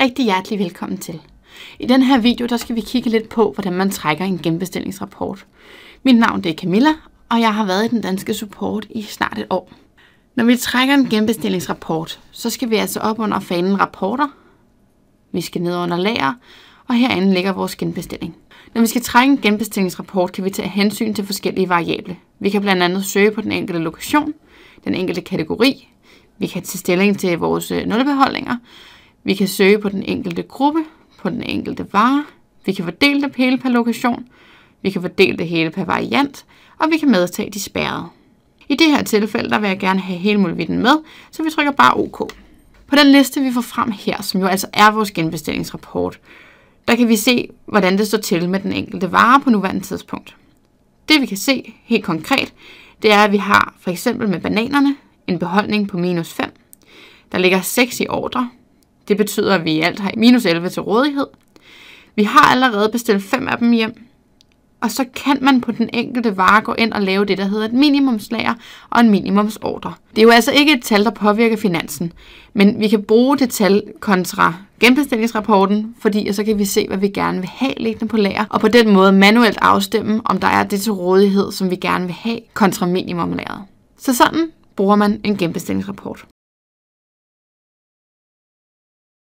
rigtig hjertelig velkommen til. I den her video der skal vi kigge lidt på, hvordan man trækker en genbestillingsrapport. Mit navn det er Camilla, og jeg har været i den danske support i snart et år. Når vi trækker en genbestillingsrapport, så skal vi altså op under fanen rapporter. Vi skal ned under lager, og herinde ligger vores genbestilling. Når vi skal trække en genbestillingsrapport, kan vi tage hensyn til forskellige variable. Vi kan blandt andet søge på den enkelte lokation, den enkelte kategori, vi kan tage stilling til vores øh, nulbeholdninger, vi kan søge på den enkelte gruppe, på den enkelte vare. Vi kan fordele det hele per lokation. Vi kan fordele det hele per variant, og vi kan medtage de spærrede. I det her tilfælde, der vil jeg gerne have hele muligheden med, så vi trykker bare OK. På den liste, vi får frem her, som jo altså er vores genbestillingsrapport, der kan vi se, hvordan det står til med den enkelte vare på nuværende tidspunkt. Det vi kan se helt konkret, det er, at vi har for eksempel med bananerne en beholdning på minus 5. Der ligger 6 i ordre, det betyder, at vi i alt har minus 11 til rådighed. Vi har allerede bestilt fem af dem hjem, og så kan man på den enkelte vare gå ind og lave det, der hedder et minimumslager og en minimumsordre. Det er jo altså ikke et tal, der påvirker finansen, men vi kan bruge det tal kontra genbestillingsrapporten, fordi så kan vi se, hvad vi gerne vil have liggende på lager, og på den måde manuelt afstemme, om der er det til rådighed, som vi gerne vil have kontra minimumlageret. Så sådan bruger man en genbestillingsrapport.